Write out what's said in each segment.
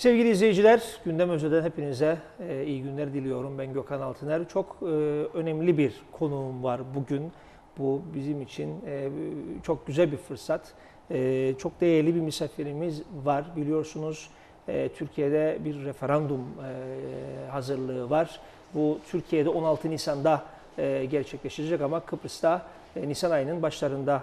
Sevgili izleyiciler, gündem önceden hepinize e, iyi günler diliyorum. Ben Gökhan Altıner. Çok e, önemli bir konuğum var bugün. Bu bizim için e, çok güzel bir fırsat. çok değerli bir misafirimiz var. Biliyorsunuz Türkiye'de bir referandum hazırlığı var. Bu Türkiye'de 16 Nisan'da e, gerçekleşecek ama Kıbrıs'ta Nisan ayının başlarında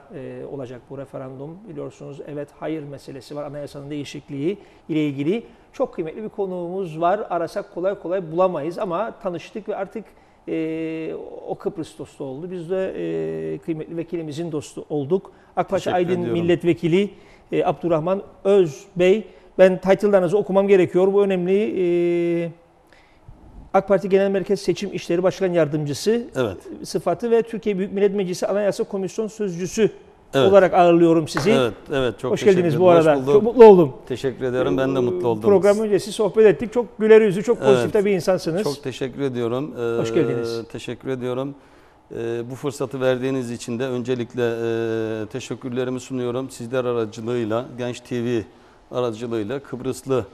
olacak bu referandum. Biliyorsunuz evet hayır meselesi var, anayasanın değişikliği ile ilgili. Çok kıymetli bir konuğumuz var. Arasak kolay kolay bulamayız ama tanıştık ve artık e, o Kıbrıs dostu oldu. Biz de e, kıymetli vekilimizin dostu olduk. Akpaşa Aydın ediyorum. Milletvekili e, Abdurrahman Öz Bey. Ben title'larınızı okumam gerekiyor. Bu önemli. E, AK Parti Genel Merkez Seçim İşleri Başkan Yardımcısı evet. sıfatı ve Türkiye Büyük Millet Meclisi Anayasa Komisyon Sözcüsü evet. olarak ağırlıyorum sizi. Evet, evet. Çok Hoş geldiniz bu arada. Çok mutlu oldum. Teşekkür ederim. Ben de mutlu oldum. Program öncesi sohbet ettik. Çok güler yüzlü, çok evet. pozitif bir insansınız. Çok teşekkür ediyorum. Ee, Hoş geldiniz. Teşekkür ediyorum. Ee, bu fırsatı verdiğiniz için de öncelikle e, teşekkürlerimi sunuyorum. Sizler aracılığıyla, Genç TV aracılığıyla Kıbrıslı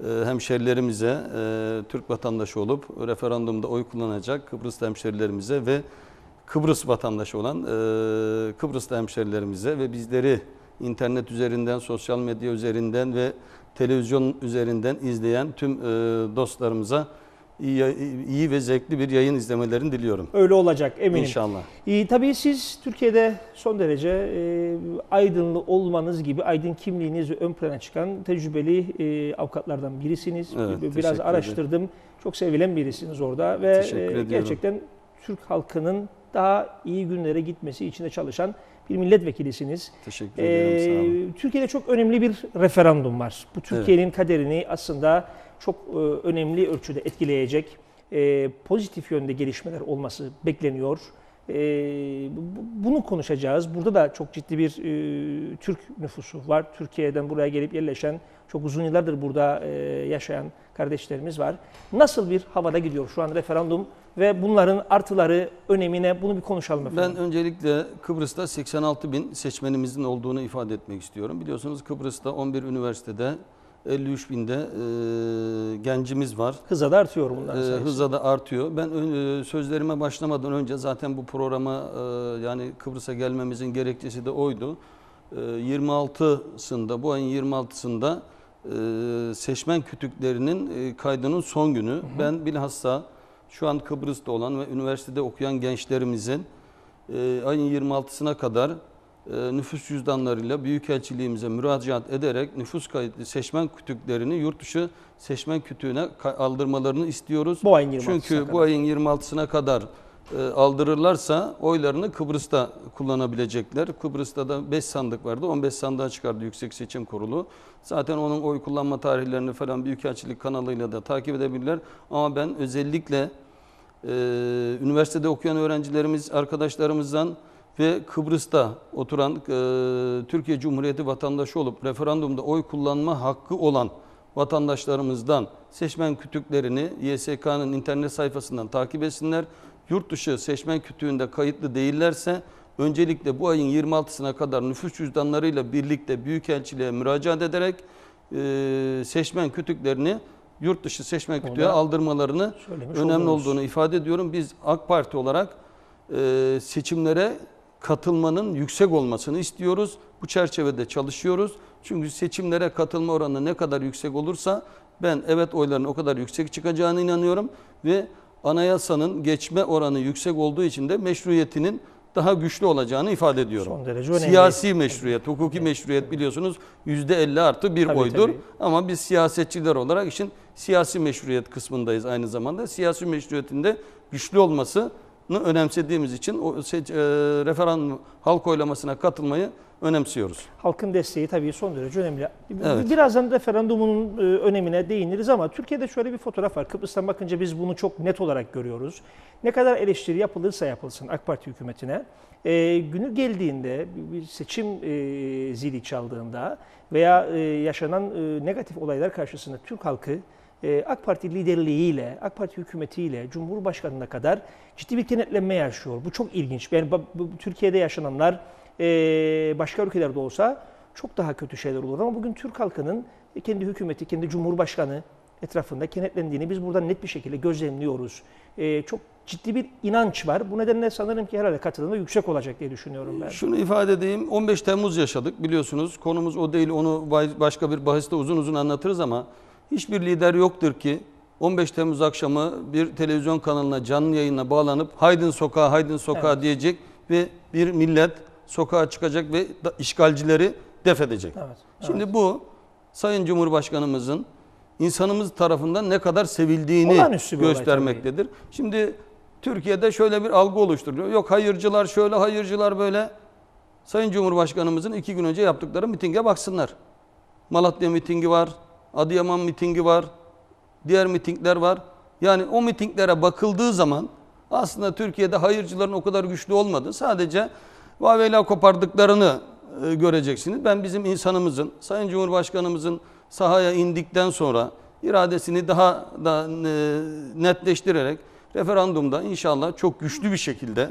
e, hemşerilerimize, e, Türk vatandaşı olup referandumda oy kullanacak Kıbrıs hemşerilerimize ve Kıbrıs vatandaşı olan e, Kıbrıslı hemşerilerimize ve bizleri internet üzerinden, sosyal medya üzerinden ve televizyon üzerinden izleyen tüm e, dostlarımıza iyi, iyi ve zevkli bir yayın izlemelerini diliyorum. Öyle olacak eminim. İnşallah. Ee, tabii siz Türkiye'de son derece e, aydınlı olmanız gibi aydın kimliğiniz ön plana çıkan tecrübeli e, avukatlardan birisiniz. Evet, Biraz araştırdım. Ederim. Çok sevilen birisiniz orada ve e, gerçekten Türk halkının daha iyi günlere gitmesi için de çalışan bir milletvekilisiniz. Teşekkür ederim. Ee, sağ olun. Ee, Türkiye'de çok önemli bir referandum var. Bu Türkiye'nin evet. kaderini aslında çok e, önemli ölçüde etkileyecek e, pozitif yönde gelişmeler olması bekleniyor. E, bunu konuşacağız. Burada da çok ciddi bir e, Türk nüfusu var. Türkiye'den buraya gelip yerleşen, çok uzun yıllardır burada e, yaşayan kardeşlerimiz var. Nasıl bir havada gidiyor şu an referandum ve bunların artıları, önemine bunu bir konuşalım efendim. Ben öncelikle Kıbrıs'ta 86 bin seçmenimizin olduğunu ifade etmek istiyorum. Biliyorsunuz Kıbrıs'ta 11 üniversitede 53 binde e, gencimiz var. Hıza da artıyor bunlar. E, hıza da artıyor. Ben e, sözlerime başlamadan önce zaten bu programa e, yani Kıbrıs'a gelmemizin gerekçesi de oydu. E, 26'sında bu ayın 26'sında e, seçmen kütüklerinin e, kaydının son günü. Hı hı. Ben bilhassa şu an Kıbrıs'ta olan ve üniversitede okuyan gençlerimizin e, ayın 26'sına kadar e, nüfus cüzdanlarıyla büyükelçiliğimize müracaat ederek nüfus kayıtlı seçmen kütüklerini yurt dışı seçmen kütüğüne aldırmalarını istiyoruz. Bu ayın 26'sına Çünkü kadar. bu ayın 26'sına kadar e, aldırırlarsa oylarını Kıbrıs'ta kullanabilecekler. Kıbrıs'ta da 5 sandık vardı. 15 sandığa çıkardı Yüksek Seçim Kurulu. Zaten onun oy kullanma tarihlerini falan Büyükelçilik kanalıyla da takip edebilirler. Ama ben özellikle e, üniversitede okuyan öğrencilerimiz, arkadaşlarımızdan ve Kıbrıs'ta oturan e, Türkiye Cumhuriyeti vatandaşı olup referandumda oy kullanma hakkı olan vatandaşlarımızdan seçmen kütüklerini YSK'nın internet sayfasından takip etsinler yurt dışı seçmen kütüğünde kayıtlı değillerse öncelikle bu ayın 26'sına kadar nüfus cüzdanlarıyla birlikte büyükelçiliğe müracaat ederek e, seçmen kütüklerini yurt dışı seçmen kütüğe aldırmalarını önemli oluruz. olduğunu ifade ediyorum. Biz AK Parti olarak e, seçimlere katılmanın yüksek olmasını istiyoruz. Bu çerçevede çalışıyoruz. Çünkü seçimlere katılma oranı ne kadar yüksek olursa ben evet oyların o kadar yüksek çıkacağına inanıyorum ve anayasanın geçme oranı yüksek olduğu için de meşruiyetinin daha güçlü olacağını ifade ediyorum. Son derece önemli. Siyasi meşruiyet, hukuki meşruiyet biliyorsunuz %50 artı bir tabii, oydur. Tabii. Ama biz siyasetçiler olarak için siyasi meşruiyet kısmındayız aynı zamanda. Siyasi meşruiyetinde güçlü olmasını önemsediğimiz için o seç, e, referandum halk oylamasına katılmayı önemsiyoruz. Halkın desteği tabii son derece önemli. Evet. Birazdan referandumun e, önemine değiniriz ama Türkiye'de şöyle bir fotoğraf var. Kıbrıs'tan bakınca biz bunu çok net olarak görüyoruz. Ne kadar eleştiri yapılırsa yapılsın AK Parti hükümetine, e, günü geldiğinde bir seçim e, zili çaldığında veya yaşanan negatif olaylar karşısında Türk halkı AK Parti liderliğiyle, AK Parti hükümetiyle, Cumhurbaşkanı'na kadar ciddi bir kenetlenme yaşıyor. Bu çok ilginç. Yani Türkiye'de yaşananlar e, başka ülkelerde olsa çok daha kötü şeyler olur. Ama bugün Türk halkının kendi hükümeti, kendi cumhurbaşkanı etrafında kenetlendiğini biz buradan net bir şekilde gözlemliyoruz. E, çok ciddi bir inanç var. Bu nedenle sanırım ki herhalde katılımda yüksek olacak diye düşünüyorum ben. Şunu ifade edeyim. 15 Temmuz yaşadık biliyorsunuz. Konumuz o değil. Onu başka bir bahiste uzun uzun anlatırız ama hiçbir lider yoktur ki 15 Temmuz akşamı bir televizyon kanalına canlı yayına bağlanıp Haydın Sokağa Haydın Sokağa evet. diyecek ve bir millet sokağa çıkacak ve işgalcileri def edecek. Evet, evet. Şimdi bu Sayın Cumhurbaşkanımızın insanımız tarafından ne kadar sevildiğini göstermektedir. Şimdi Türkiye'de şöyle bir algı oluşturuyor. Yok hayırcılar şöyle, hayırcılar böyle. Sayın Cumhurbaşkanımızın iki gün önce yaptıkları mitinge baksınlar. Malatya mitingi var, Adıyaman mitingi var, diğer mitingler var. Yani o mitinglere bakıldığı zaman aslında Türkiye'de hayırcıların o kadar güçlü olmadı. Sadece vaveyla kopardıklarını e, göreceksiniz. Ben bizim insanımızın, Sayın Cumhurbaşkanımızın sahaya indikten sonra iradesini daha da e, netleştirerek referandumda inşallah çok güçlü bir şekilde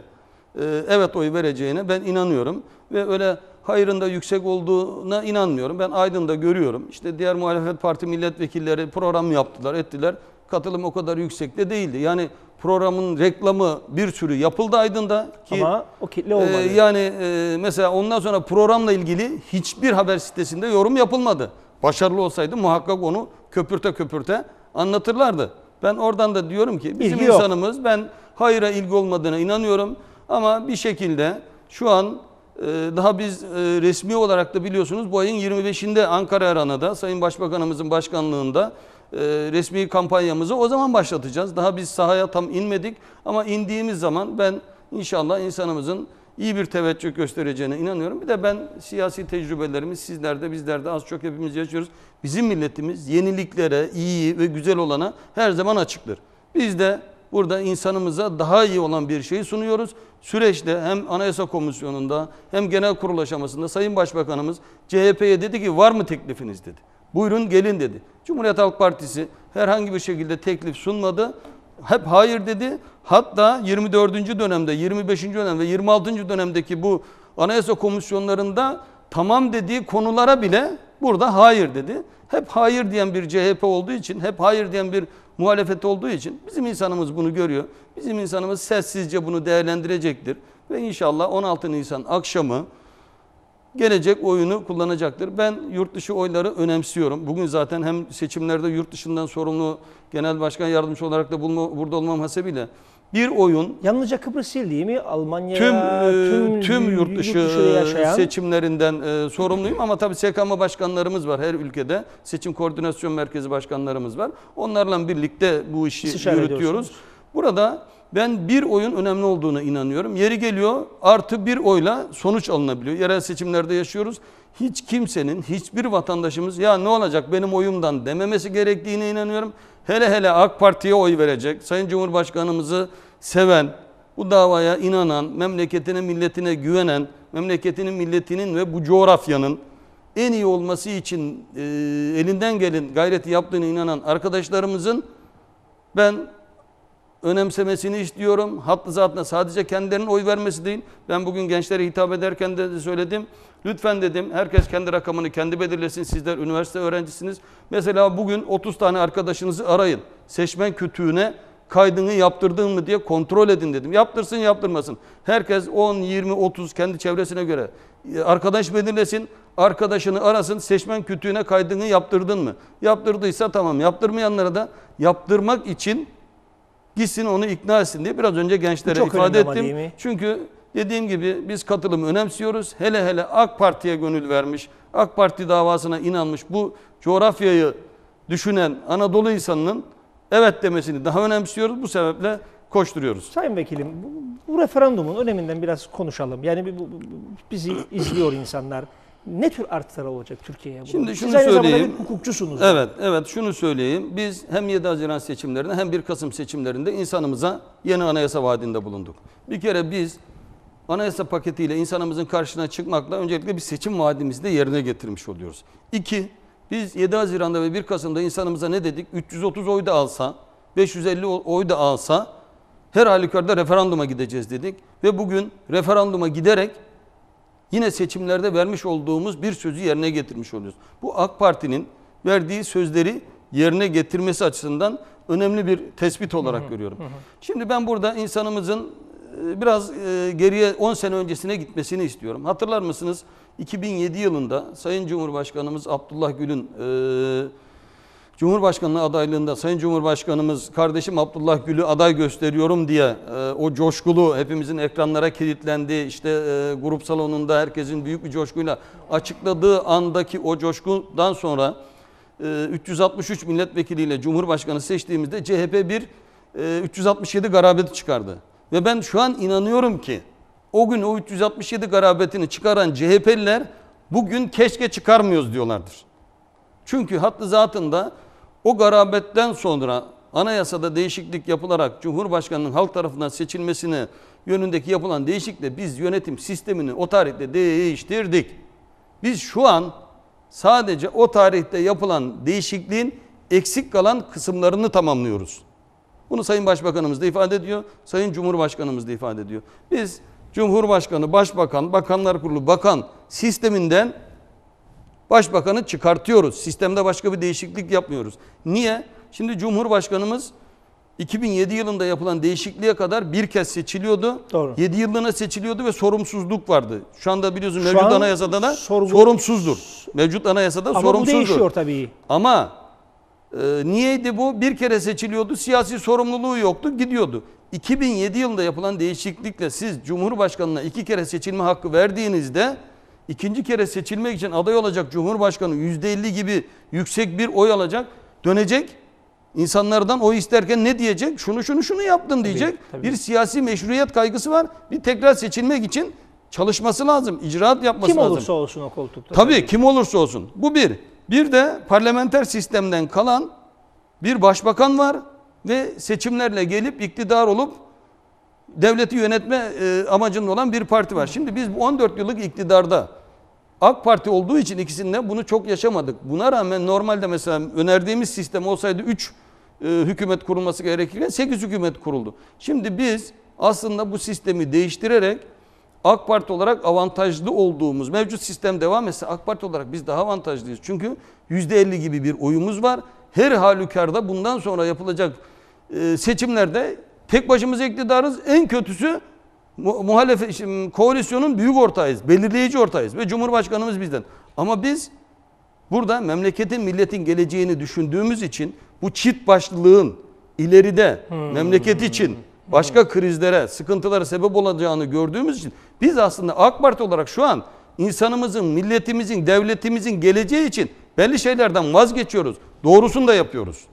e, evet oy vereceğine ben inanıyorum. Ve öyle hayrında yüksek olduğuna inanmıyorum. Ben Aydın'da görüyorum. İşte diğer muhalefet parti milletvekilleri program yaptılar, ettiler. Katılım o kadar yüksekte de değildi. Yani programın reklamı bir sürü yapıldı Aydın'da ki ama o kitle e, olmadı. E, yani e, mesela ondan sonra programla ilgili hiçbir haber sitesinde yorum yapılmadı. Başarılı olsaydı muhakkak onu köpürte köpürte anlatırlardı. Ben oradan da diyorum ki bizim ilgi insanımız yok. ben hayra ilgi olmadığına inanıyorum ama bir şekilde şu an e, daha biz e, resmi olarak da biliyorsunuz bu ayın 25'inde Ankara Arana'da Sayın Başbakanımızın başkanlığında e, resmi kampanyamızı o zaman başlatacağız. Daha biz sahaya tam inmedik ama indiğimiz zaman ben inşallah insanımızın iyi bir teveccüh göstereceğine inanıyorum. Bir de ben siyasi tecrübelerimiz sizlerde bizlerde az çok hepimiz yaşıyoruz. Bizim milletimiz yeniliklere, iyi ve güzel olana her zaman açıktır. Biz de burada insanımıza daha iyi olan bir şeyi sunuyoruz. Süreçte hem Anayasa Komisyonu'nda hem genel kurul aşamasında Sayın Başbakanımız CHP'ye dedi ki var mı teklifiniz dedi. Buyurun gelin dedi. Cumhuriyet Halk Partisi herhangi bir şekilde teklif sunmadı. Hep hayır dedi. Hatta 24. dönemde, 25. dönem ve 26. dönemdeki bu anayasa komisyonlarında tamam dediği konulara bile burada hayır dedi. Hep hayır diyen bir CHP olduğu için, hep hayır diyen bir muhalefet olduğu için bizim insanımız bunu görüyor. Bizim insanımız sessizce bunu değerlendirecektir. Ve inşallah 16 Nisan akşamı gelecek oyunu kullanacaktır. Ben yurt dışı oyları önemsiyorum. Bugün zaten hem seçimlerde yurt dışından sorumlu genel başkan yardımcısı olarak da bulma, burada olmam hasebiyle bir oyun Yalnızca Kıbrıs değil değil mi? Almanya, tüm e, tüm, tüm yurt dışı, yurt seçimlerinden e, sorumluyum ama tabii SKM başkanlarımız var her ülkede. Seçim Koordinasyon Merkezi başkanlarımız var. Onlarla birlikte bu işi Siz yürütüyoruz. Burada ben bir oyun önemli olduğuna inanıyorum. Yeri geliyor artı bir oyla sonuç alınabiliyor. Yerel seçimlerde yaşıyoruz. Hiç kimsenin, hiçbir vatandaşımız ya ne olacak benim oyumdan dememesi gerektiğine inanıyorum. Hele hele AK Parti'ye oy verecek, Sayın Cumhurbaşkanımızı seven, bu davaya inanan, memleketine, milletine güvenen, memleketinin, milletinin ve bu coğrafyanın en iyi olması için e, elinden gelen gayreti yaptığına inanan arkadaşlarımızın ben önemsemesini istiyorum. Hatlı zatına sadece kendilerinin oy vermesi değil. Ben bugün gençlere hitap ederken de söyledim. Lütfen dedim herkes kendi rakamını kendi belirlesin. Sizler üniversite öğrencisiniz. Mesela bugün 30 tane arkadaşınızı arayın. Seçmen kütüğüne kaydını yaptırdın mı diye kontrol edin dedim. Yaptırsın yaptırmasın. Herkes 10, 20, 30 kendi çevresine göre e, arkadaş belirlesin. Arkadaşını arasın seçmen kütüğüne kaydını yaptırdın mı? Yaptırdıysa tamam yaptırmayanlara da yaptırmak için gitsin onu ikna etsin diye biraz önce gençlere Çok ifade ettim. Çünkü dediğim gibi biz katılımı önemsiyoruz. Hele hele AK Parti'ye gönül vermiş, AK Parti davasına inanmış bu coğrafyayı düşünen Anadolu insanının evet demesini daha önemsiyoruz. Bu sebeple koşturuyoruz. Sayın Vekilim bu, bu referandumun öneminden biraz konuşalım. Yani bizi izliyor insanlar ne tür artıları olacak Türkiye'ye? Şimdi şunu Siz aynı söyleyeyim. Bir hukukçusunuz. Evet, evet şunu söyleyeyim. Biz hem 7 Haziran seçimlerinde hem 1 Kasım seçimlerinde insanımıza yeni anayasa vaadinde bulunduk. Bir kere biz anayasa paketiyle insanımızın karşısına çıkmakla öncelikle bir seçim vaadimizi de yerine getirmiş oluyoruz. İki, biz 7 Haziran'da ve 1 Kasım'da insanımıza ne dedik? 330 oy da alsa, 550 oy da alsa her halükarda referanduma gideceğiz dedik. Ve bugün referanduma giderek yine seçimlerde vermiş olduğumuz bir sözü yerine getirmiş oluyoruz. Bu AK Parti'nin verdiği sözleri yerine getirmesi açısından önemli bir tespit olarak hı hı, görüyorum. Hı. Şimdi ben burada insanımızın e, biraz e, geriye 10 sene öncesine gitmesini istiyorum. Hatırlar mısınız 2007 yılında Sayın Cumhurbaşkanımız Abdullah Gül'ün e, Cumhurbaşkanlığı adaylığında Sayın Cumhurbaşkanımız kardeşim Abdullah Gül'ü aday gösteriyorum diye e, o coşkulu hepimizin ekranlara kilitlendiği işte e, grup salonunda herkesin büyük bir coşkuyla açıkladığı andaki o coşkudan sonra e, 363 milletvekiliyle Cumhurbaşkanı seçtiğimizde CHP bir e, 367 garabet çıkardı. Ve ben şu an inanıyorum ki o gün o 367 garabetini çıkaran CHP'liler bugün keşke çıkarmıyoruz diyorlardır. Çünkü hattı zatında o garabetten sonra anayasada değişiklik yapılarak Cumhurbaşkanı'nın halk tarafından seçilmesine yönündeki yapılan değişiklikle biz yönetim sistemini o tarihte değiştirdik. Biz şu an sadece o tarihte yapılan değişikliğin eksik kalan kısımlarını tamamlıyoruz. Bunu Sayın Başbakanımız da ifade ediyor, Sayın Cumhurbaşkanımız da ifade ediyor. Biz Cumhurbaşkanı, Başbakan, Bakanlar Kurulu, Bakan sisteminden Başbakanı çıkartıyoruz. Sistemde başka bir değişiklik yapmıyoruz. Niye? Şimdi Cumhurbaşkanımız 2007 yılında yapılan değişikliğe kadar bir kez seçiliyordu. Doğru. 7 yıllığına seçiliyordu ve sorumsuzluk vardı. Şu anda biliyorsun mevcut an anayasada da sorgu... sorumsuzdur. Mevcut anayasada Ama sorumsuzdur. Ama bu değişiyor tabii. Ama e, niyeydi bu? Bir kere seçiliyordu. Siyasi sorumluluğu yoktu. Gidiyordu. 2007 yılında yapılan değişiklikle siz Cumhurbaşkanı'na iki kere seçilme hakkı verdiğinizde ikinci kere seçilmek için aday olacak Cumhurbaşkanı %50 gibi yüksek bir oy alacak. Dönecek insanlardan oy isterken ne diyecek? Şunu şunu şunu yaptım diyecek. Tabii, tabii. Bir siyasi meşruiyet kaygısı var. Bir tekrar seçilmek için çalışması lazım. icraat yapması lazım. Kim olursa olsun o koltukta. Tabii, tabii kim olursa olsun. Bu bir. Bir de parlamenter sistemden kalan bir başbakan var ve seçimlerle gelip iktidar olup devleti yönetme e, amacının olan bir parti var. Şimdi biz bu 14 yıllık iktidarda AK Parti olduğu için ikisinde bunu çok yaşamadık. Buna rağmen normalde mesela önerdiğimiz sistem olsaydı 3 e, hükümet kurulması gerekirken 8 hükümet kuruldu. Şimdi biz aslında bu sistemi değiştirerek AK Parti olarak avantajlı olduğumuz, mevcut sistem devam etse AK Parti olarak biz daha avantajlıyız. Çünkü %50 gibi bir oyumuz var. Her halükarda bundan sonra yapılacak e, seçimlerde tek başımıza iktidarız. En kötüsü muhalefet koalisyonun büyük ortağıyız, belirleyici ortağıyız ve Cumhurbaşkanımız bizden. Ama biz burada memleketin, milletin geleceğini düşündüğümüz için bu çift başlılığın ileride hmm. memleket için başka krizlere, sıkıntılara sebep olacağını gördüğümüz için biz aslında AK Parti olarak şu an insanımızın, milletimizin, devletimizin geleceği için belli şeylerden vazgeçiyoruz. Doğrusunu da yapıyoruz.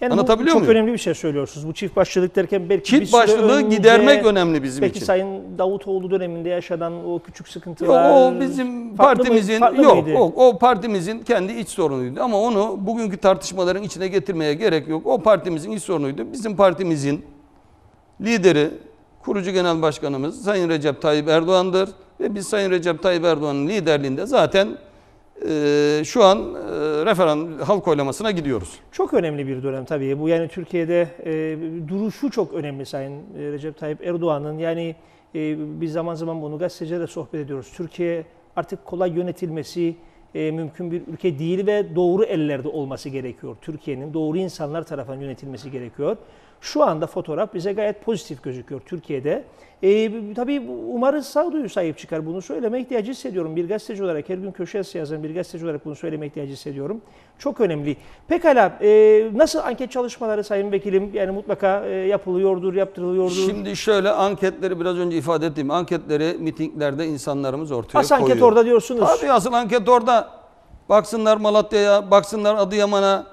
Yani Anlatabiliyor muyum? çok muyum? önemli bir şey söylüyorsunuz. Bu çift başlılık derken belki çift bir süre başlılığı önce, gidermek önemli bizim belki için. Belki Sayın Davutoğlu döneminde yaşanan o küçük sıkıntılar. Yok, o bizim partimizin mı, yok mıydı? o, o partimizin kendi iç sorunuydu ama onu bugünkü tartışmaların içine getirmeye gerek yok. O partimizin iç sorunuydu. Bizim partimizin lideri kurucu genel başkanımız Sayın Recep Tayyip Erdoğan'dır ve biz Sayın Recep Tayyip Erdoğan'ın liderliğinde zaten ee, şu an e, referan halk oylamasına gidiyoruz. Çok önemli bir dönem tabii. Bu yani Türkiye'de e, duruşu çok önemli Sayın e, Recep Tayyip Erdoğan'ın. Yani biz zaman zaman bunu gazetecilerle sohbet ediyoruz. Türkiye artık kolay yönetilmesi mümkün bir ülke değil ve doğru ellerde olması gerekiyor. Türkiye'nin doğru insanlar tarafından yönetilmesi gerekiyor. Şu anda fotoğraf bize gayet pozitif gözüküyor Türkiye'de. E, tabii umarız sağduyu sahip çıkar. Bunu söyleme ihtiyacı hissediyorum. Bir gazeteci olarak, her gün köşe yazan bir gazeteci olarak bunu söyleme ihtiyacı hissediyorum. Çok önemli. Pekala, e, nasıl anket çalışmaları Sayın Vekilim? Yani mutlaka e, yapılıyordur, yaptırılıyordur. Şimdi şöyle anketleri biraz önce ifade ettiğim anketleri mitinglerde insanlarımız ortaya As koyuyor. Asıl anket orada diyorsunuz. Tabii asıl anket orada. Baksınlar Malatya'ya, baksınlar Adıyaman'a,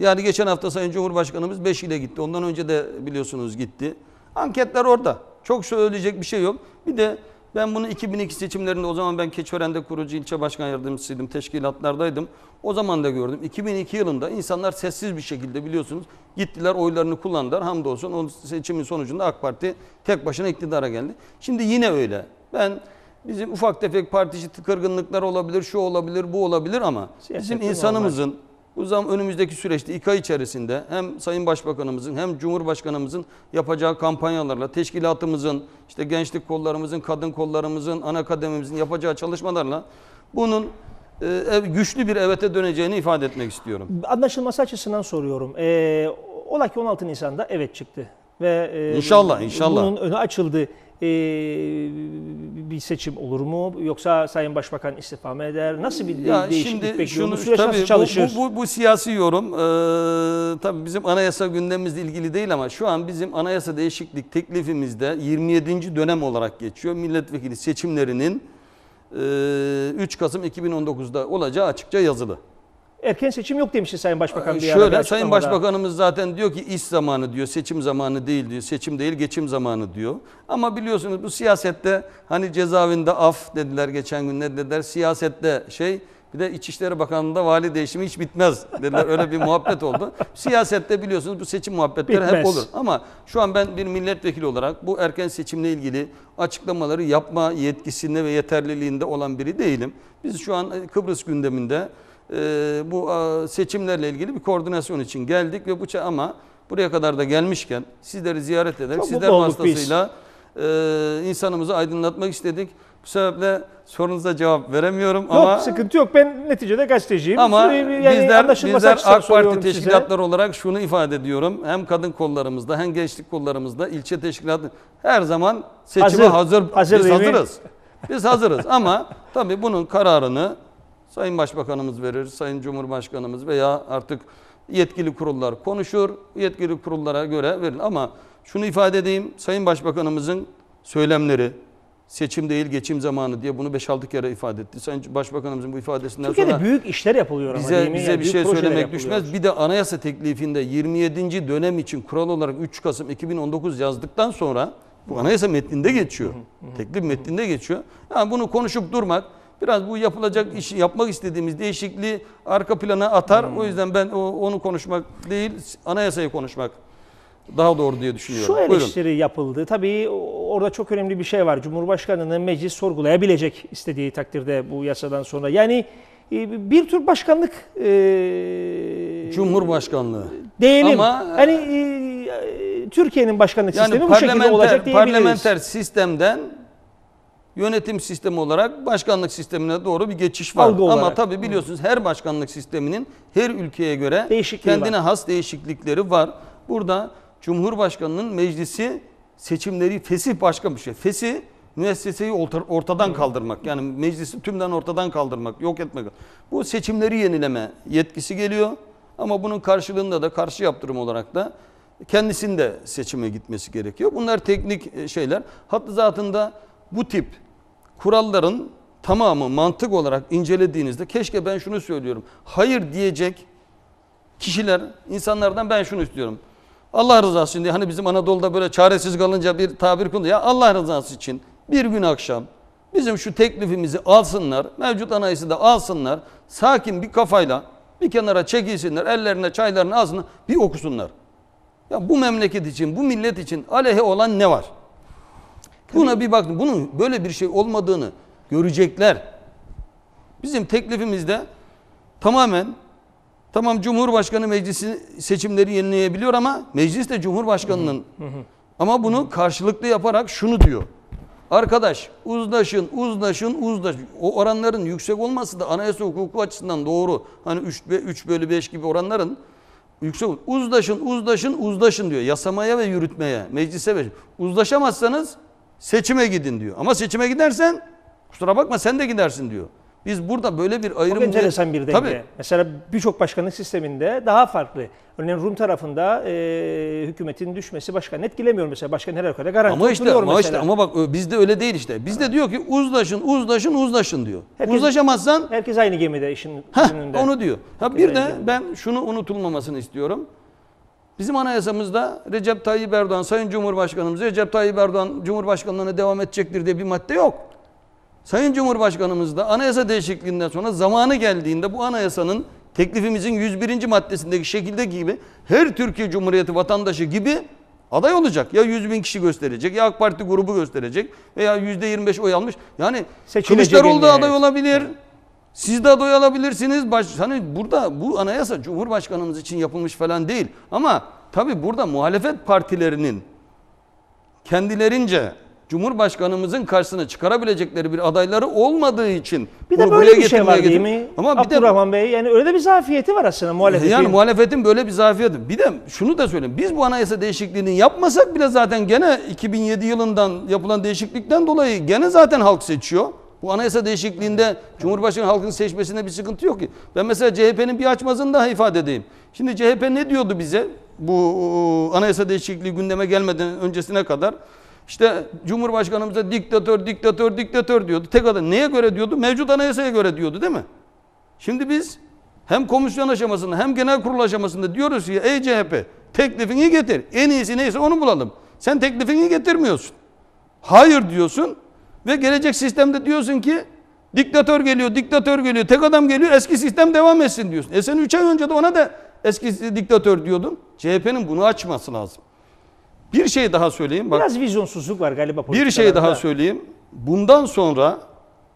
yani geçen hafta Sayın Cumhurbaşkanımız 5 ile gitti. Ondan önce de biliyorsunuz gitti. Anketler orada. Çok söyleyecek bir şey yok. Bir de ben bunu 2002 seçimlerinde o zaman ben Keçören'de kurucu ilçe başkan yardımcısıydım. Teşkilatlardaydım. O zaman da gördüm. 2002 yılında insanlar sessiz bir şekilde biliyorsunuz gittiler oylarını kullandılar. Hamdolsun o seçimin sonucunda AK Parti tek başına iktidara geldi. Şimdi yine öyle. Ben bizim ufak tefek parti kırgınlıklar olabilir, şu olabilir, bu olabilir ama bizim insanımızın normal bu zam önümüzdeki süreçte İK içerisinde hem Sayın Başbakanımızın hem Cumhurbaşkanımızın yapacağı kampanyalarla, teşkilatımızın, işte gençlik kollarımızın, kadın kollarımızın, ana kademimizin yapacağı çalışmalarla bunun e, güçlü bir evete döneceğini ifade etmek istiyorum. Anlaşılması açısından soruyorum. Ee, ola ki 16 Nisan'da evet çıktı ve e, inşallah inşallah bunun önü açıldı e, bir seçim olur mu yoksa Sayın Başbakan istifa mı eder nasıl bir ya değişiklik şimdi süreç tabii, nasıl çalışır? Bu, bu, bu, bu siyasi yorum e, tabii bizim anayasa gündemimizle ilgili değil ama şu an bizim anayasa değişiklik teklifimizde 27. dönem olarak geçiyor milletvekili seçimlerinin 3 e, Kasım 2019'da olacağı açıkça yazılı erken seçim yok demişti Sayın Başbakan. Bir Şöyle Sayın Başbakanımız zaten diyor ki iş zamanı diyor, seçim zamanı değil diyor. Seçim değil, geçim zamanı diyor. Ama biliyorsunuz bu siyasette hani cezaevinde af dediler geçen gün ne dediler? Siyasette şey bir de İçişleri Bakanlığı'nda vali değişimi hiç bitmez dediler. Öyle bir muhabbet oldu. Siyasette biliyorsunuz bu seçim muhabbetleri Bitmez. hep olur. Ama şu an ben bir milletvekili olarak bu erken seçimle ilgili açıklamaları yapma yetkisinde ve yeterliliğinde olan biri değilim. Biz şu an e, Kıbrıs gündeminde ee, bu seçimlerle ilgili bir koordinasyon için geldik ve bu ama buraya kadar da gelmişken sizleri ziyaret ederek Çok sizler vasıtasıyla e, insanımızı aydınlatmak istedik. Bu sebeple sorunuza cevap veremiyorum yok, ama... Yok sıkıntı yok. Ben neticede gazeteciyim. Ama yani bizler, bizler AK Parti teşkilatları size. olarak şunu ifade ediyorum. Hem kadın kollarımızda hem gençlik kollarımızda ilçe teşkilatı her zaman seçime hazır. hazır. hazır Biz hazırız. Biz hazırız ama tabii bunun kararını Sayın Başbakanımız verir, Sayın Cumhurbaşkanımız veya artık yetkili kurullar konuşur, yetkili kurullara göre verin. Ama şunu ifade edeyim, Sayın Başbakanımızın söylemleri, seçim değil geçim zamanı diye bunu 5-6 kere ifade etti. Sayın Başbakanımızın bu ifadesinden Türkiye'de sonra... Türkiye'de büyük işler yapılıyor bize, ama bize, bize yani, bir şey söylemek düşmez. Bir de anayasa teklifinde 27. dönem için kural olarak 3 Kasım 2019 yazdıktan sonra bu anayasa metninde geçiyor. Teklif metninde geçiyor. Yani bunu konuşup durmak biraz bu yapılacak işi yapmak istediğimiz değişikliği arka plana atar. Hmm. O yüzden ben o, onu konuşmak değil anayasayı konuşmak daha doğru diye düşünüyorum. Şu eleştiri Buyurun. yapıldı. Tabii orada çok önemli bir şey var. Cumhurbaşkanının meclis sorgulayabilecek istediği takdirde bu yasadan sonra. Yani e, bir tür başkanlık e, Cumhurbaşkanlığı. Değilim. Ama hani e, Türkiye'nin başkanlık yani sistemi bu şekilde olacak diyebiliriz. Parlamenter sistemden yönetim sistemi olarak başkanlık sistemine doğru bir geçiş var. Algı Ama olarak. tabii biliyorsunuz her başkanlık sisteminin her ülkeye göre kendine var. has değişiklikleri var. Burada Cumhurbaşkanının meclisi seçimleri fesih başka bir şey. Fesih müesseseyi ortadan kaldırmak yani meclisi tümden ortadan kaldırmak, yok etmek. Bu seçimleri yenileme yetkisi geliyor. Ama bunun karşılığında da karşı yaptırım olarak da kendisinin de seçime gitmesi gerekiyor. Bunlar teknik e, şeyler. Hattı zatında bu tip kuralların tamamı mantık olarak incelediğinizde keşke ben şunu söylüyorum. Hayır diyecek kişiler, insanlardan ben şunu istiyorum. Allah rızası için diye hani bizim Anadolu'da böyle çaresiz kalınca bir tabir kullanıyor. Ya Allah rızası için bir gün akşam bizim şu teklifimizi alsınlar, mevcut anayası da alsınlar, sakin bir kafayla bir kenara çekilsinler, ellerine çaylarını alsınlar, bir okusunlar. Ya bu memleket için, bu millet için aleyhe olan ne var? Buna bir baktım. Bunun böyle bir şey olmadığını görecekler. Bizim teklifimizde tamamen tamam Cumhurbaşkanı meclisi seçimleri yenileyebiliyor ama meclis de Cumhurbaşkanının ama bunu karşılıklı yaparak şunu diyor. Arkadaş uzlaşın, uzlaşın, uzlaşın. O oranların yüksek olması da anayasa hukuku açısından doğru. Hani 3, 3 bölü 5 gibi oranların yüksek Uzlaşın, uzlaşın, uzlaşın diyor. Yasamaya ve yürütmeye, meclise ve uzlaşamazsanız Seçime gidin diyor. Ama seçime gidersen kusura bakma sen de gidersin diyor. Biz burada böyle bir ayrım... Çok enteresan bir denge. Tabii. Mesela birçok başkanlık sisteminde daha farklı. Örneğin Rum tarafında e, hükümetin düşmesi başkanı etkilemiyor mesela. Başkan her halükarda garanti ama işte, ama mesela. Işte, ama bak bizde öyle değil işte. Bizde diyor ki uzlaşın, uzlaşın, uzlaşın diyor. Herkes, Uzlaşamazsan... Herkes aynı gemide işin Heh, önünde. Onu diyor. Ha, bir de ben şunu unutulmamasını istiyorum. Bizim anayasamızda Recep Tayyip Erdoğan, Sayın Cumhurbaşkanımız Recep Tayyip Erdoğan Cumhurbaşkanlığına devam edecektir diye bir madde yok. Sayın Cumhurbaşkanımız da anayasa değişikliğinden sonra zamanı geldiğinde bu anayasanın teklifimizin 101. maddesindeki şekilde gibi her Türkiye Cumhuriyeti vatandaşı gibi aday olacak. Ya 100 bin kişi gösterecek ya AK Parti grubu gösterecek veya %25 oy almış. Yani Seçilecek Kılıçdaroğlu da aday olabilir. Evet. Siz de aday alabilirsiniz. Baş, hani burada bu anayasa Cumhurbaşkanımız için yapılmış falan değil. Ama tabii burada muhalefet partilerinin kendilerince Cumhurbaşkanımızın karşısına çıkarabilecekleri bir adayları olmadığı için bir de böyle bir şey var değil mi? Ama bir de Abdurrahman Bey yani öyle de bir zafiyeti var aslında muhalefetin. Yani muhalefetin böyle bir zafiyeti. Bir de şunu da söyleyeyim. Biz bu anayasa değişikliğini yapmasak bile zaten gene 2007 yılından yapılan değişiklikten dolayı gene zaten halk seçiyor. Bu anayasa değişikliğinde Cumhurbaşkanı halkın seçmesinde bir sıkıntı yok ki. Ben mesela CHP'nin bir açmazını daha ifade edeyim. Şimdi CHP ne diyordu bize bu ıı, anayasa değişikliği gündeme gelmeden öncesine kadar? İşte Cumhurbaşkanımıza diktatör, diktatör, diktatör diyordu. Tek adam neye göre diyordu? Mevcut anayasaya göre diyordu değil mi? Şimdi biz hem komisyon aşamasında hem genel kurul aşamasında diyoruz ki ey CHP teklifini getir. En iyisi neyse onu bulalım. Sen teklifini getirmiyorsun. Hayır diyorsun. Ve gelecek sistemde diyorsun ki diktatör geliyor, diktatör geliyor, tek adam geliyor, eski sistem devam etsin diyorsun. E sen 3 ay önce de ona da eski diktatör diyordun. CHP'nin bunu açması lazım. Bir şey daha söyleyeyim. Bak, Biraz vizyonsuzluk var galiba. Bir şey daha söyleyeyim. Bundan sonra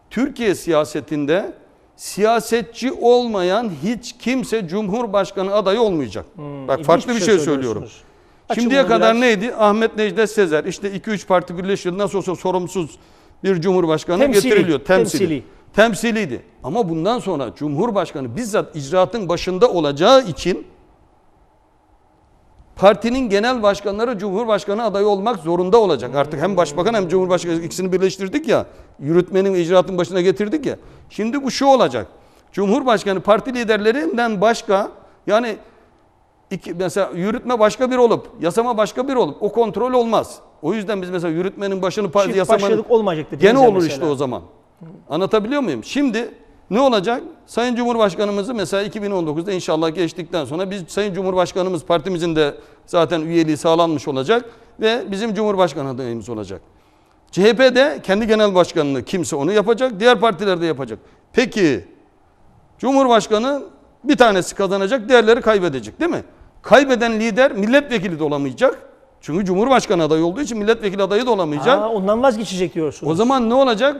Türkiye siyasetinde siyasetçi olmayan hiç kimse Cumhurbaşkanı adayı olmayacak. Hmm, Bak farklı bir şey, şey söylüyorum. Şimdiye kadar biraz. neydi? Ahmet Necdet Sezer İşte 2-3 parti birleşiyor. Nasıl olsa sorumsuz bir cumhurbaşkanı temsili, getiriliyor. Temsili. temsili. Temsiliydi. Ama bundan sonra cumhurbaşkanı bizzat icraatın başında olacağı için partinin genel başkanları cumhurbaşkanı adayı olmak zorunda olacak. Artık hem başbakan hem cumhurbaşkanı ikisini birleştirdik ya. Yürütmenin ve icraatın başına getirdik ya. Şimdi bu şu olacak. Cumhurbaşkanı parti liderlerinden başka yani iki, mesela yürütme başka bir olup yasama başka bir olup o kontrol olmaz. O yüzden biz mesela yürütmenin başını parti yasamanın olmayacaktı. Gene olur mesela. işte o zaman. Anlatabiliyor muyum? Şimdi ne olacak? Sayın Cumhurbaşkanımızı mesela 2019'da inşallah geçtikten sonra biz Sayın Cumhurbaşkanımız partimizin de zaten üyeliği sağlanmış olacak ve bizim Cumhurbaşkanı adayımız olacak. CHP'de kendi genel başkanını kimse onu yapacak, diğer partilerde yapacak. Peki Cumhurbaşkanı bir tanesi kazanacak, diğerleri kaybedecek değil mi? Kaybeden lider milletvekili de olamayacak. Çünkü Cumhurbaşkanı adayı olduğu için milletvekili adayı da olamayacak. Aa, ondan vazgeçecek diyorsunuz. O zaman ne olacak?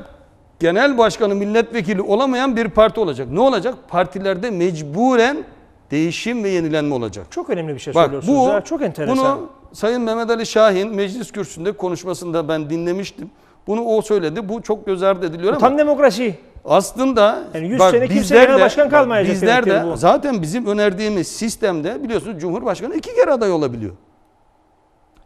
Genel başkanı milletvekili olamayan bir parti olacak. Ne olacak? Partilerde mecburen değişim ve yenilenme olacak. Çok önemli bir şey Bak, söylüyorsunuz. Bu, Çok enteresan. Bunu Sayın Mehmet Ali Şahin meclis kürsüsünde konuşmasında ben dinlemiştim. Bunu o söyledi. Bu çok göz ardı ediliyor bu ama. Tam demokrasi. Aslında yani 100 bak, sene kimse genel başkan kalmayacak. Bizler de zaten bizim önerdiğimiz sistemde biliyorsunuz Cumhurbaşkanı iki kere aday olabiliyor.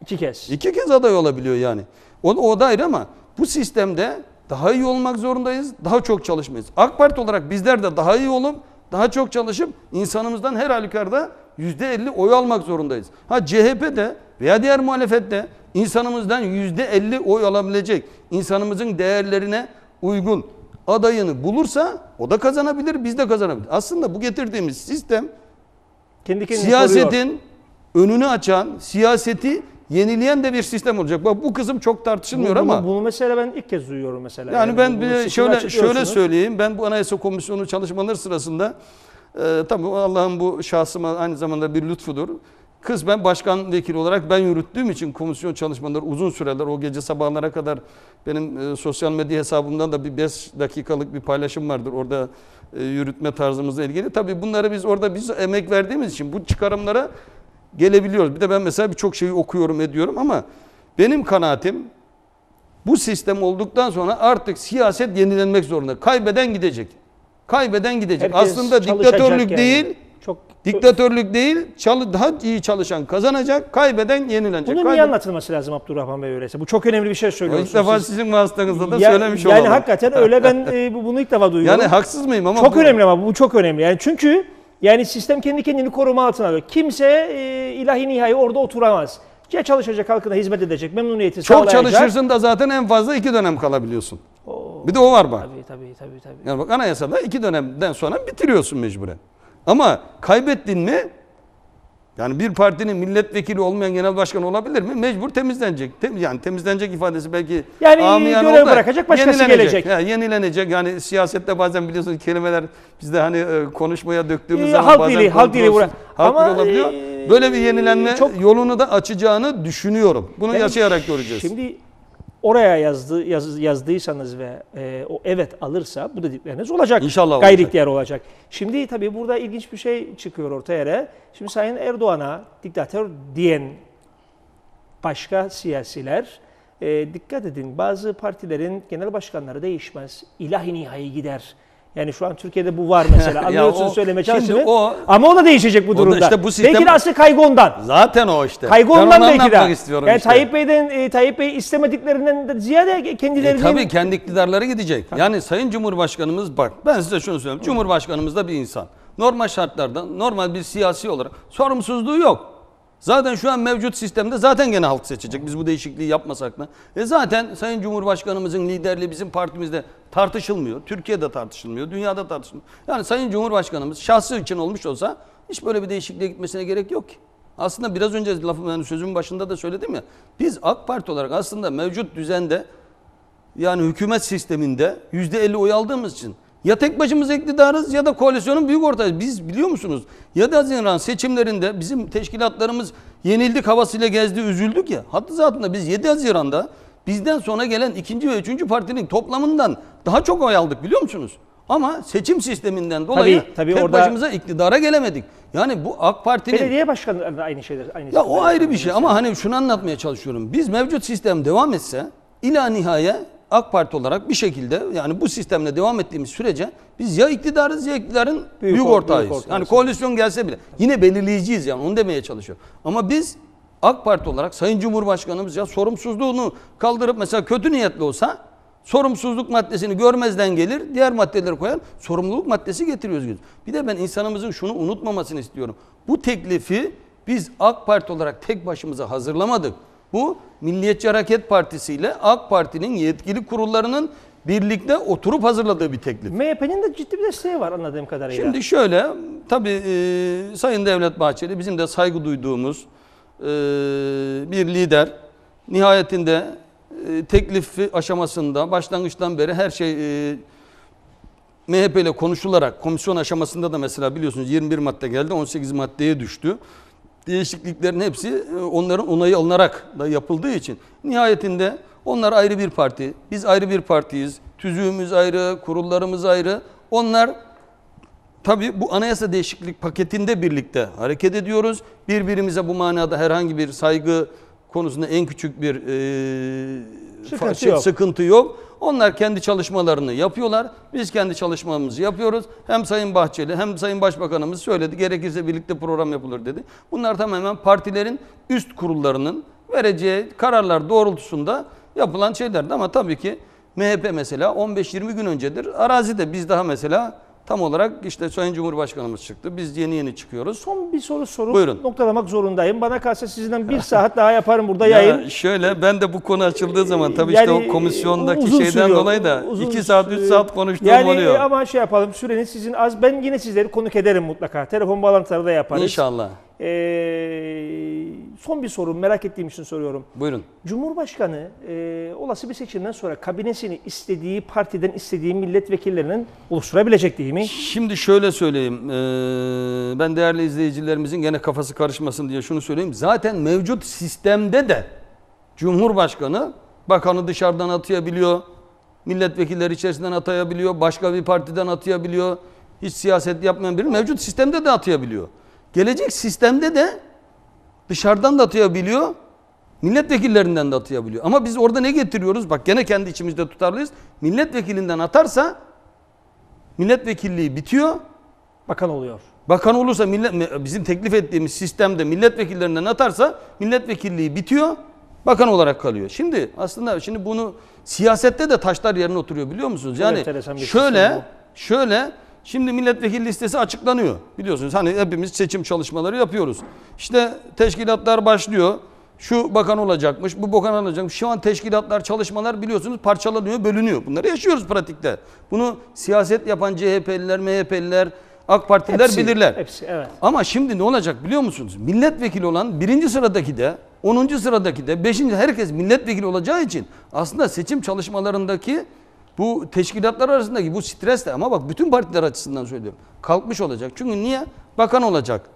İki kez. İki kez aday olabiliyor yani. O, o da ayrı ama bu sistemde daha iyi olmak zorundayız, daha çok çalışmayız. AK Parti olarak bizler de daha iyi olup, daha çok çalışıp insanımızdan her halükarda elli oy almak zorundayız. Ha CHP de veya diğer muhalefette insanımızdan yüzde elli oy alabilecek, insanımızın değerlerine uygun adayını bulursa o da kazanabilir, biz de kazanabilir. Aslında bu getirdiğimiz sistem Kendi siyasetin soruyor. önünü açan, siyaseti yenileyen de bir sistem olacak. Bak bu kızım çok tartışılmıyor bunu, ama. Bunu mesela ben ilk kez duyuyorum mesela. Yani, yani ben bir şöyle şöyle söyleyeyim. Ben bu Anayasa Komisyonu çalışmaları sırasında e, tabii Allah'ın bu şahsıma aynı zamanda bir lütfudur. Kız ben başkan vekili olarak ben yürüttüğüm için komisyon çalışmaları uzun süreler o gece sabahlara kadar benim e, sosyal medya hesabımdan da bir 5 dakikalık bir paylaşım vardır orada e, yürütme tarzımızla ilgili. Tabii bunları biz orada biz emek verdiğimiz için bu çıkarımlara gelebiliyoruz. Bir de ben mesela birçok şeyi okuyorum ediyorum ama benim kanaatim bu sistem olduktan sonra artık siyaset yenilenmek zorunda. Kaybeden gidecek. Kaybeden gidecek. Herkes Aslında diktatörlük yani. değil. Çok diktatörlük değil. Çalı, daha iyi çalışan kazanacak, kaybeden yenilenecek. Bunun niye anlatılması lazım Abdurrahman Bey öyleyse? Bu çok önemli bir şey söylüyorsunuz. İlk defa Siz... sizin vasıtanızda da ya, söylemiş yani olalım. Yani hakikaten öyle ben e, bunu ilk defa duyuyorum. Yani haksız mıyım ama Çok bu... önemli ama bu çok önemli. Yani çünkü yani sistem kendi kendini koruma altına alıyor. Kimse e, ilahi nihai orada oturamaz. Ya çalışacak halkına hizmet edecek, memnuniyeti Çok sağlayacak. çalışırsın da zaten en fazla iki dönem kalabiliyorsun. Oo, bir de o var bak. Tabii tabii tabii. tabii. Yani bak anayasada iki dönemden sonra bitiriyorsun mecburen. Ama kaybettin mi yani bir partinin milletvekili olmayan genel başkan olabilir mi? Mecbur temizlenecek. Tem, yani temizlenecek ifadesi belki yani amiyan görev bırakacak başkası yenilenecek. gelecek. Yani yenilenecek. Yani siyasette bazen biliyorsunuz kelimeler bizde hani e, konuşmaya döktüğümüz e, zaman halk bazen dili, halk dili halk Ama, olabiliyor. E, Böyle bir yenilenme çok, yolunu da açacağını düşünüyorum. Bunu yaşayarak göreceğiz. Şimdi oraya yazdı, yaz, yazdıysanız ve e, o evet alırsa bu dedikleriniz olacak. İnşallah Gayri olacak. ihtiyar olacak. Şimdi tabii burada ilginç bir şey çıkıyor ortaya. Şimdi Sayın Erdoğan'a diktatör diyen başka siyasiler e, dikkat edin bazı partilerin genel başkanları değişmez. İlahi nihai gider. Yani şu an Türkiye'de bu var mesela. Anlıyorsunuz o, söylemeye çalıştığımı. O, Ama o da değişecek bu durumda. Işte bu sistem, belki de aslı kaygondan. Zaten o işte. Kaygondan ben belki de. istiyorum yani işte. Tayyip Bey'den e, Tayyip Bey istemediklerinden de ziyade kendilerinin... E, tabii kendi iktidarları gidecek. Tabii. Yani Sayın Cumhurbaşkanımız bak ben size şunu söyleyeyim. Cumhurbaşkanımız da bir insan. Normal şartlarda normal bir siyasi olarak sorumsuzluğu yok. Zaten şu an mevcut sistemde zaten gene halk seçecek. Biz bu değişikliği yapmasak da. E zaten Sayın Cumhurbaşkanımızın liderliği bizim partimizde tartışılmıyor. Türkiye'de tartışılmıyor. Dünyada tartışılmıyor. Yani Sayın Cumhurbaşkanımız şahsı için olmuş olsa hiç böyle bir değişikliğe gitmesine gerek yok ki. Aslında biraz önce lafım, yani sözümün başında da söyledim ya. Biz AK Parti olarak aslında mevcut düzende yani hükümet sisteminde %50 oy aldığımız için ya tek başımız iktidarız ya da koalisyonun büyük ortağı. Biz biliyor musunuz? Ya da Haziran seçimlerinde bizim teşkilatlarımız yenildik havasıyla gezdi, üzüldük ya. Hattı zatında biz 7 Haziran'da bizden sonra gelen ikinci ve üçüncü partinin toplamından daha çok oy aldık biliyor musunuz? Ama seçim sisteminden dolayı tabii, tabii tek orada... başımıza iktidara gelemedik. Yani bu AK Parti'nin... Belediye başkanları da aynı şeyler. Aynı ya o ayrı bir şey mesela. ama hani şunu anlatmaya çalışıyorum. Biz mevcut sistem devam etse ila nihaya AK Parti olarak bir şekilde yani bu sistemle devam ettiğimiz sürece biz ya iktidarız ya iktidarın büyük, büyük ortağıyız. Büyük yani koalisyon gelse bile yine belirleyiciyiz yani onu demeye çalışıyor. Ama biz AK Parti olarak Sayın Cumhurbaşkanımız ya sorumsuzluğunu kaldırıp mesela kötü niyetli olsa sorumsuzluk maddesini görmezden gelir diğer maddeleri koyar sorumluluk maddesi getiriyoruz. Bir de ben insanımızın şunu unutmamasını istiyorum. Bu teklifi biz AK Parti olarak tek başımıza hazırlamadık. Bu Milliyetçi Hareket Partisi ile AK Parti'nin yetkili kurullarının birlikte oturup hazırladığı bir teklif. MHP'nin de ciddi bir desteği var anladığım kadarıyla. Şimdi şöyle, tabii e, Sayın Devlet Bahçeli bizim de saygı duyduğumuz e, bir lider. Nihayetinde e, teklif aşamasında başlangıçtan beri her şey e, MHP ile konuşularak komisyon aşamasında da mesela biliyorsunuz 21 madde geldi 18 maddeye düştü değişikliklerin hepsi e, onların onayı alınarak da yapıldığı için nihayetinde onlar ayrı bir parti, biz ayrı bir partiyiz, tüzüğümüz ayrı, kurullarımız ayrı. Onlar tabi bu anayasa değişiklik paketinde birlikte hareket ediyoruz. Birbirimize bu manada herhangi bir saygı konusunda en küçük bir e, sıkıntı, şey, yok. sıkıntı yok. Onlar kendi çalışmalarını yapıyorlar. Biz kendi çalışmamızı yapıyoruz. Hem Sayın Bahçeli hem Sayın Başbakanımız söyledi. Gerekirse birlikte program yapılır dedi. Bunlar tamamen partilerin üst kurullarının vereceği kararlar doğrultusunda yapılan şeylerdi. Ama tabii ki MHP mesela 15-20 gün öncedir. Arazi de biz daha mesela Tam olarak işte Sayın Cumhurbaşkanımız çıktı. Biz yeni yeni çıkıyoruz. Son bir soru sorup Buyurun. noktalamak zorundayım. Bana kalsa sizden bir saat daha yaparım burada ya yayın. şöyle ben de bu konu açıldığı zaman tabii yani, işte o komisyondaki şeyden sürüyor. dolayı da uzun, iki saat üç saat konuştuğum yani, oluyor. Ama şey yapalım süreniz sizin az. Ben yine sizleri konuk ederim mutlaka. Telefon bağlantıları da yaparız. İnşallah. Ee, son bir sorum merak ettiğim için soruyorum. Buyurun. Cumhurbaşkanı e, olası bir seçimden sonra kabinesini istediği partiden istediği milletvekillerinin oluşturabilecek değil mi? Şimdi şöyle söyleyeyim. Ee, ben değerli izleyicilerimizin gene kafası karışmasın diye şunu söyleyeyim. Zaten mevcut sistemde de Cumhurbaşkanı bakanı dışarıdan atayabiliyor. Milletvekilleri içerisinden atayabiliyor. Başka bir partiden atayabiliyor. Hiç siyaset yapmayan biri mevcut sistemde de atayabiliyor. Gelecek sistemde de dışarıdan da atayabiliyor, milletvekillerinden de atayabiliyor. Ama biz orada ne getiriyoruz? Bak gene kendi içimizde tutarlıyız. Milletvekilinden atarsa milletvekilliği bitiyor. Bakan oluyor. Bakan olursa millet, bizim teklif ettiğimiz sistemde milletvekillerinden atarsa milletvekilliği bitiyor. Bakan olarak kalıyor. Şimdi aslında şimdi bunu siyasette de taşlar yerine oturuyor biliyor musunuz? Yani şöyle şöyle Şimdi milletvekili listesi açıklanıyor. Biliyorsunuz hani hepimiz seçim çalışmaları yapıyoruz. İşte teşkilatlar başlıyor. Şu bakan olacakmış, bu bakan olacakmış. Şu an teşkilatlar, çalışmalar biliyorsunuz parçalanıyor, bölünüyor. Bunları yaşıyoruz pratikte. Bunu siyaset yapan CHP'liler, MHP'liler, AK Partililer hepsi, bilirler. Hepsi, evet. Ama şimdi ne olacak biliyor musunuz? Milletvekili olan birinci sıradaki de, onuncu sıradaki de, beşinci herkes milletvekili olacağı için aslında seçim çalışmalarındaki bu teşkilatlar arasındaki bu stres de ama bak bütün partiler açısından söylüyorum. Kalkmış olacak. Çünkü niye? Bakan olacak.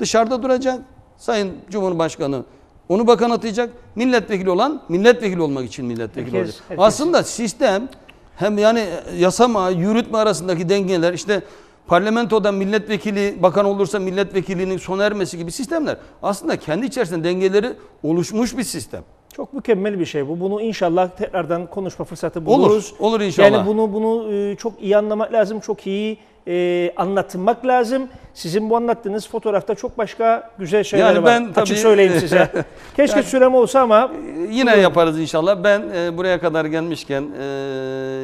Dışarıda duracak. Sayın Cumhurbaşkanı onu bakan atayacak. Milletvekili olan milletvekili olmak için milletvekili herkes, olacak. Herkes. Aslında sistem hem yani yasama, yürütme arasındaki dengeler işte parlamentoda milletvekili bakan olursa milletvekilinin sona ermesi gibi sistemler aslında kendi içerisinde dengeleri oluşmuş bir sistem. Çok mükemmel bir şey bu. Bunu inşallah tekrardan konuşma fırsatı buluruz. Olur, olur inşallah. Yani bunu bunu e, çok iyi anlamak lazım, çok iyi e, anlatmak lazım. Sizin bu anlattığınız fotoğrafta çok başka güzel şeyler yani ben, var. Tabii, Açık söyleyeyim size. Keşke yani, sürem olsa ama. E, yine buyurun. yaparız inşallah. Ben e, buraya kadar gelmişken e,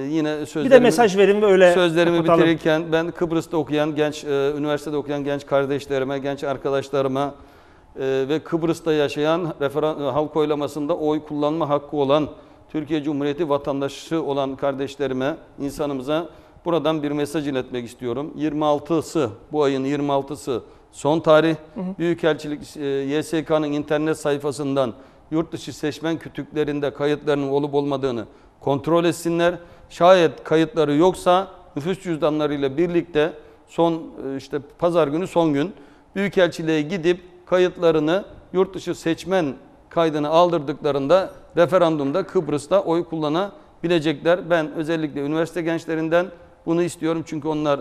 yine sözlerimi, bir de mesaj verin ve öyle sözlerimi kapatalım. bitirirken ben Kıbrıs'ta okuyan genç, e, üniversitede okuyan genç kardeşlerime, genç arkadaşlarıma ee, ve Kıbrıs'ta yaşayan e, halk oylamasında oy kullanma hakkı olan Türkiye Cumhuriyeti vatandaşı olan kardeşlerime, insanımıza buradan bir mesaj iletmek istiyorum. 26'sı, bu ayın 26'sı son tarih. Hı hı. Büyükelçilik e, YSK'nın internet sayfasından yurt dışı seçmen kütüklerinde kayıtlarının olup olmadığını kontrol etsinler. Şayet kayıtları yoksa nüfus cüzdanlarıyla birlikte son e, işte pazar günü son gün büyükelçiliğe gidip kayıtlarını yurt dışı seçmen kaydını aldırdıklarında referandumda Kıbrıs'ta oy kullanabilecekler. Ben özellikle üniversite gençlerinden bunu istiyorum çünkü onlar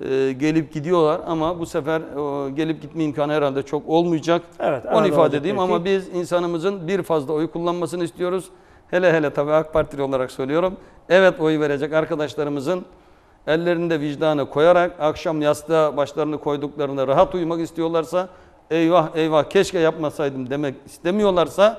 e, gelip gidiyorlar ama bu sefer e, gelip gitme imkanı herhalde çok olmayacak. Evet, Onu ifade edeyim peki. ama biz insanımızın bir fazla oy kullanmasını istiyoruz. Hele hele tabii AK Partili olarak söylüyorum. Evet oy verecek arkadaşlarımızın ellerinde vicdanı koyarak akşam yastığa başlarını koyduklarında rahat uyumak istiyorlarsa eyvah eyvah keşke yapmasaydım demek istemiyorlarsa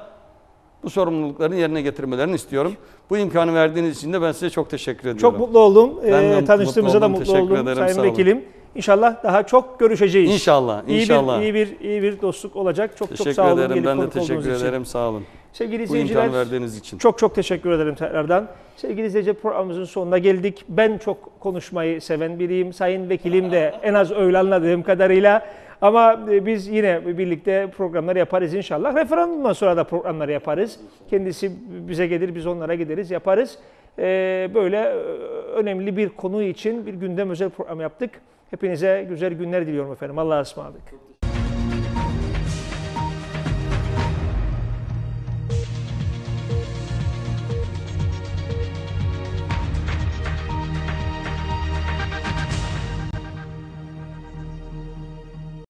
bu sorumluluklarını yerine getirmelerini istiyorum. Bu imkanı verdiğiniz için de ben size çok teşekkür ediyorum. Çok mutlu oldum. Ee, tanıştığımıza da mutlu oldum ederim, Sayın Vekilim. İnşallah daha çok görüşeceğiz. İnşallah, inşallah. İyi bir iyi bir, iyi bir dostluk olacak. Çok teşekkür çok sağ olun. Ederim. Gelip ben de teşekkür ederim. Için. Sağ olun. Sevgili izleyiciler, verdiğiniz için. çok çok teşekkür ederim tekrardan. Sevgili izleyici programımızın sonuna geldik. Ben çok konuşmayı seven biriyim. Sayın Vekilim de en az öyle anladığım kadarıyla. Ama e, biz yine birlikte programları yaparız inşallah. Referandumdan sonra da programları yaparız. Kendisi bize gelir, biz onlara gideriz, yaparız. E, böyle e, önemli bir konu için bir gündem özel program yaptık. Hepinize güzel günler diliyorum efendim. Allah'a ısmarladık.